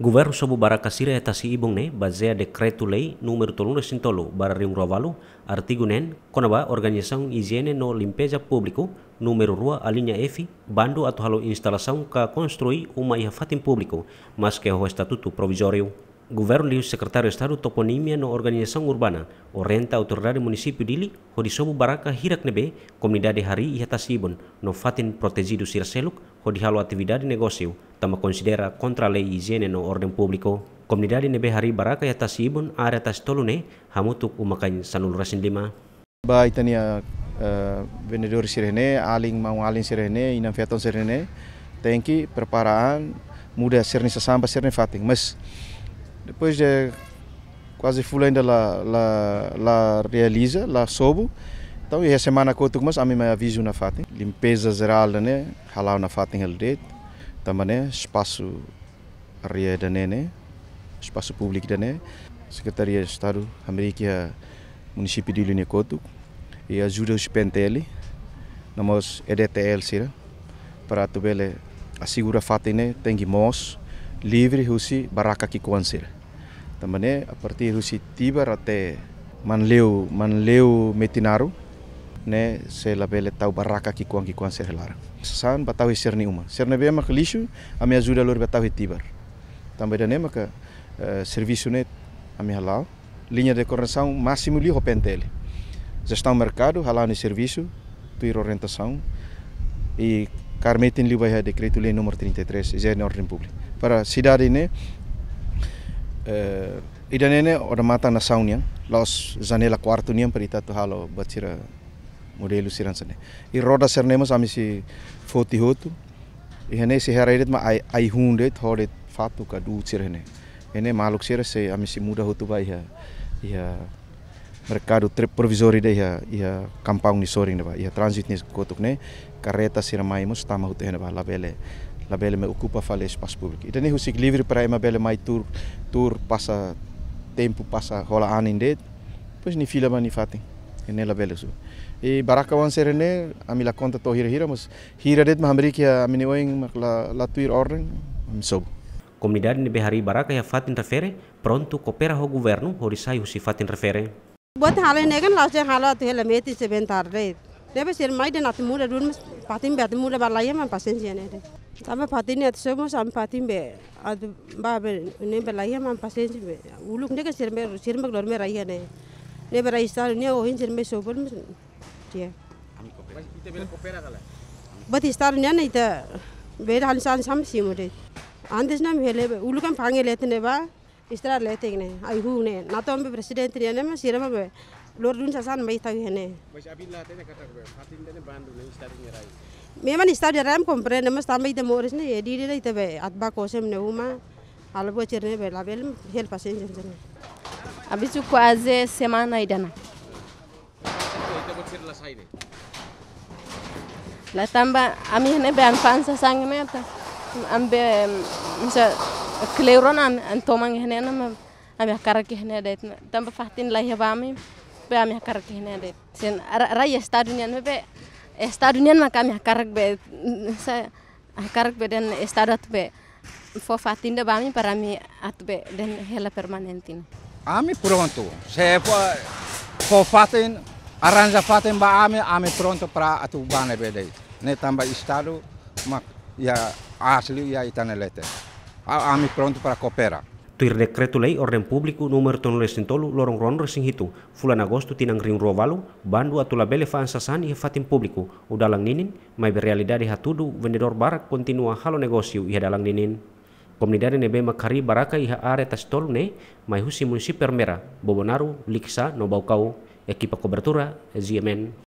Governo sobu barakasire eta si ibong e ne bazea dekretu lei numero tolun de sintolo bara nen konaba organizasaun izene no limpeza publiko numero rua alinya efi bandu atu halo instalasaun ka konstrui uma umai hafatin publiko maske hoa estatutu provisoriu. governo e o Estado toponimia No organização urbana, orienta autoridade do município de Ili, baraka hirak nebe, komunidade hari e hatasibon, no fatin protegido sirseluk, seluk halo atividade negócio, tama considera kontra lei higiene no ordem público. Komunidade nebe hari baraka e hatasibon, area tas tolune, hamutuk umakan sanul rasin lima. Baik tania uh, eh, vendedor sirene, aling mau aling sirene, inam fiaton sirene, tenki perparaan, muda sirene sesampa sirene fatin, mes Depois de quase full ainda lá, lá, lá realiza, lá sobo. Então, e a semana que eu mas a mim me aviso na fatem. Limpeza geral, né? Halau na fatem ele direito. Também, né? Espaço rede, né? né? Espaço público, né? Secretaria de Estado, América, município de Lunicoto. E ajuda os pentele. Nós EDTL, será? Para tu bele né? assegura fatem, né? Tem que livre, russi, barraca que conhecer também a partir do Sitibar até Manleu, Manleu Metinaru, né, se lá, bele barraca que quan que quan se relara. San batau ser nenhuma. Ser ne bema que lixo, a minha ajuda lor batau Sitibar. Também da nema que serviço né, a me halal, linha de correção máximo já está Gestão mercado, halal no serviço, tuir orientação e Carmetin Libaia, decreto lei número 33, já é na ordem pública. Para a cidade, né, Eh, ida nene oda mata na yang laos zanela quarto nian perita tu halo batira modelo siran sene i roda sernema sami si foti hotu i hene si heraidet ma ai ai hundet hodet fatu ka du sirene hene maluk sira se ami si muda hotu ba ya ya mercado trip provisori de ya iha kampung ni soring de ba iha transit ni kotuk ne kareta sira mai mus tama hotu hene ba labele la bele me ocupa fale espaço público. Então eu sigo livre para uma e bele mai tour tour passa tempo passa rola an in det, pois ni fila mani fatem. E nela bele su. E baraka wan serene a mi la conta to hira hira mas hira det mahamri que a mini ma la la tuir ordem am sobo. Comunidade ni Behari Baraka ya fatin refere pronto coopera ho governo horisai husi fatin refere. Buat halen negan lasje halat hele meti sebentar deh. Debe ser mai de natimura durmas patim betimura balaya man pasensia nede. sama patin ni atas semua sam patin be ad ba be ne be lai ma pasen be uluk ne ke sir me sir me dor me rai ni ne be rai sar ne o hin sir me dia. bol me tie bat star ne ne ta be han san sam si mo de andes na me le uluk am phange le ne ba इस तरह लेते हैं ni. हूँ ने ना तो हम प्रेसिडेंट ने मैं सिर lordun sasan mai tawi hene memang istadi ram comprende mas tamai de mores ne edi de ite be atba kosem ne uma albo cherne be label hel pasen jen jen abisu aze semana idana la tamba ami hene be anfan sasang me ta ambe misa kleron an antomang hene na ami akarke hene de tamba fatin la hebami be ami hakarak hinede sen raya sta dunian pe sta dunian ma kami hakarak be sa hakarak be den sta dat pe fo fatinda bami para mi at pe den hela permanentin ami pronto se fo fo fatin aranja fatin ba ami ami pronto para atu bane pe dei ne tamba estado ma ia asli ia itanelete ami pronto para coopera. tuir decreto lei orden público número tolu lorong ron resing hitu fulan agosto tinang ring rovalu bandu atula labele fa ansasan e fatin público ninin mai berrealidade hatudu vendedor barak kontinua halo negosiu iha dalang ninin Komunidade nebe makari baraka iha are tas ne mai husi munsi permera bobonaru liksa nobaukau, kau ekipa ziemen.